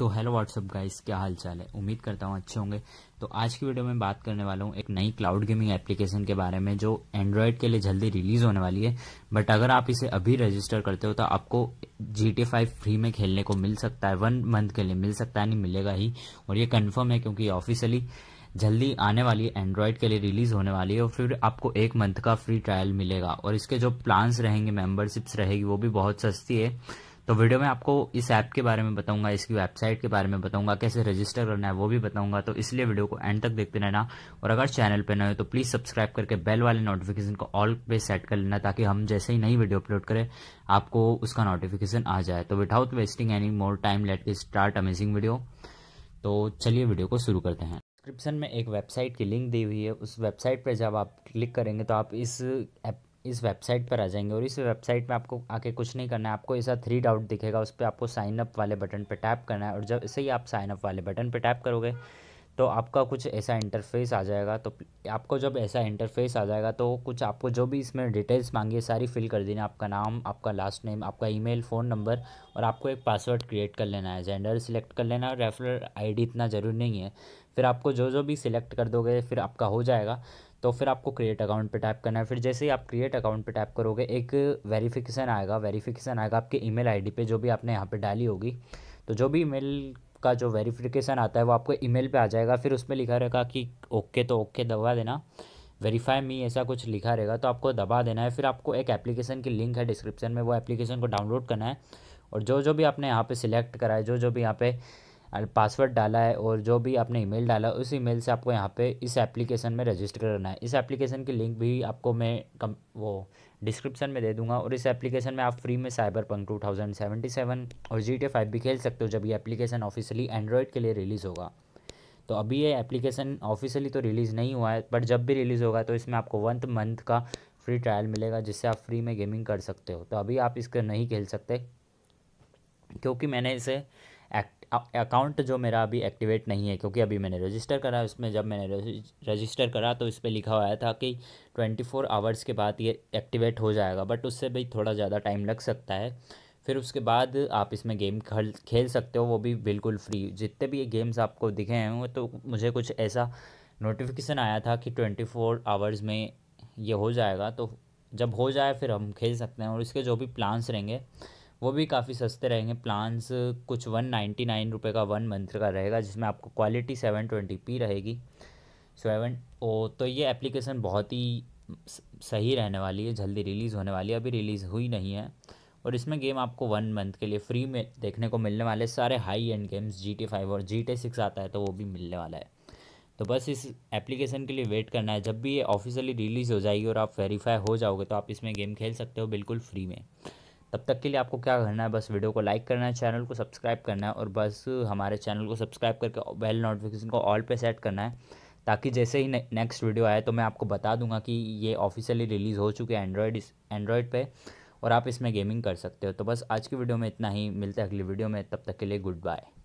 तो hello what's up guys क्या हाल चाल है उम्मीद करता हूँ अच्छे होंगे तो आज की वीडियो में बात करने वाला हूँ एक नई क्लाउड गेमिंग एप्लीकेशन के बारे में जो एंड्रॉयड के लिए जल्दी रिलीज होने वाली है बट अगर आप इसे अभी रजिस्टर करते हो तो आपको जी टी फाइव फ्री में खेलने को मिल सकता है वन मंथ के लिए मिल सकता है नहीं मिलेगा ही और ये कन्फर्म है क्योंकि ऑफिशियली जल्दी आने वाली है एंड्रॉयड के लिए रिलीज होने वाली है और फिर आपको एक मंथ का फ्री ट्रायल मिलेगा और इसके जो प्लान्स रहेंगे मेम्बरशिप्स रहेगी वो भी बहुत सस्ती है तो वीडियो में आपको इस ऐप के बारे में बताऊंगा इसकी वेबसाइट के बारे में बताऊंगा कैसे रजिस्टर करना है वो भी बताऊंगा तो इसलिए वीडियो को एंड तक देखते रहना और अगर चैनल पर न हो तो प्लीज़ सब्सक्राइब करके बेल वाले नोटिफिकेशन को ऑल पे सेट कर लेना ताकि हम जैसे ही नई वीडियो अपलोड करें आपको उसका नोटिफिकेशन आ जाए तो without wasting any more time let start amazing video तो चलिए वीडियो को शुरू करते हैं डिस्क्रिप्शन में एक वेबसाइट की लिंक दी हुई है उस वेबसाइट पर जब आप क्लिक करेंगे तो आप इस ऐप इस वेबसाइट पर आ जाएंगे और इस वेबसाइट में आपको आके कुछ नहीं करना है आपको ऐसा थ्री डाउट दिखेगा उस पर आपको साइनअप वाले बटन पर टैप करना है और जब ऐसे ही आप साइनअप वाले बटन पर टैप करोगे तो आपका कुछ ऐसा इंटरफेस आ जाएगा तो आपको जब ऐसा इंटरफेस आ जाएगा तो कुछ आपको जो भी इसमें डिटेल्स मांगिए सारी फिल कर देना आपका नाम आपका लास्ट नेम आपका ईमेल फ़ोन नंबर और आपको एक पासवर्ड क्रिएट कर लेना है जेंडर सिलेक्ट कर लेना रेफरल आईडी इतना ज़रूरी नहीं है फिर आपको जो जो भी सिलेक्ट कर दोगे फिर आपका हो जाएगा तो फिर आपको क्रिएट अकाउंट पे टाइप करना है फिर जैसे ही आप क्रिएट अकाउंट पे टाइप करोगे एक वेरिफिकेशन आएगा वेरिफिकेशन आएगा आपके ईमेल आईडी पे जो भी आपने यहाँ पे डाली होगी तो जो भी ईमेल का जो वेरिफिकेशन आता है वो आपको ईमेल पे आ जाएगा फिर उसमें लिखा रहेगा कि ओके तो ओके दबा देना वेरीफाई मी ऐसा कुछ लिखा रहेगा तो आपको दबा देना है फिर आपको एक एप्लीकेशन की लिंक है डिस्क्रिप्शन में वो एप्लीकेशन को डाउनलोड करना है और जो जो भी आपने यहाँ पे सिलेक्ट करा है जो जो भी यहाँ पे पासवर्ड डाला है और जो भी आपने ईमेल डाला उस ईमेल से आपको यहाँ पे इस एप्लीकेशन में रजिस्टर करना है इस एप्लीकेशन की लिंक भी आपको मैं कम वो डिस्क्रिप्शन में दे दूंगा और इस एप्लीकेशन में आप फ्री में cyberpunk two thousand seventy seven और जी टी फाइव भी खेल सकते हो जब ये एप्लीकेशन ऑफिशियली एंड्रॉयड के लिए रिलीज़ होगा तो अभी ये एप्लीकेशन ऑफिशियली तो रिलीज़ नहीं हुआ है बट जब भी रिलीज़ होगा तो इसमें आपको वन मंथ का फ्री ट्रायल मिलेगा जिससे आप फ्री में गेमिंग कर सकते हो तो अभी आप इसका नहीं खेल सकते क्योंकि मैंने इसे अकाउंट जो मेरा अभी एक्टिवेट नहीं है क्योंकि अभी मैंने रजिस्टर करा उसमें जब मैंने रजिस्टर करा तो इस पर लिखा हुआ था कि ट्वेंटी फोर आवर्स के बाद ये एक्टिवेट हो जाएगा बट उससे भी थोड़ा ज़्यादा टाइम लग सकता है फिर उसके बाद आप इसमें गेम खेल खेल सकते हो वो भी बिल्कुल फ्री जितने भी ये गेम्स आपको दिखे हैं तो मुझे कुछ ऐसा नोटिफिकेशन आया था कि ट्वेंटी फोर आवर्स में ये हो जाएगा तो जब हो जाए फिर हम खेल सकते हैं और इसके जो भी प्लान्स रहेंगे वो भी काफ़ी सस्ते रहेंगे प्लान्स कुछ वन नाइन्टी नाइन रुपये का वन मंथ का रहेगा जिसमें आपको क्वालिटी सेवन ट्वेंटी पी रहेगी सेवन ओ तो ये एप्लीकेशन बहुत ही सही रहने वाली है जल्दी रिलीज़ होने वाली है अभी रिलीज़ हुई नहीं है और इसमें गेम आपको वन मंथ के लिए फ्री में देखने को मिलने वाले सारे high end games G T five और जी टी सिक्स आता है तो वो भी मिलने वाला है तो बस इस एप्लीकेशन के लिए वेट करना है जब भी ये ऑफिशियली रिलीज़ हो जाएगी और आप वेरीफाई हो जाओगे तो आप इसमें गेम खेल सकते हो बिल्कुल फ्री में तब तक के लिए आपको क्या करना है बस वीडियो को लाइक करना है चैनल को सब्सक्राइब करना है और बस हमारे चैनल को सब्सक्राइब करके बेल नोटिफिकेशन को ऑल पे सेट करना है ताकि जैसे ही ने, नेक्स्ट वीडियो आए तो मैं आपको बता दूंगा कि ये ऑफिशियली रिलीज़ हो चुके हैं एंड्रॉयड एंड्रॉयड पर और आप इसमें गेमिंग कर सकते हो तो बस आज की वीडियो में इतना ही मिलता है अगली वीडियो में तब तक के लिए गुड बाय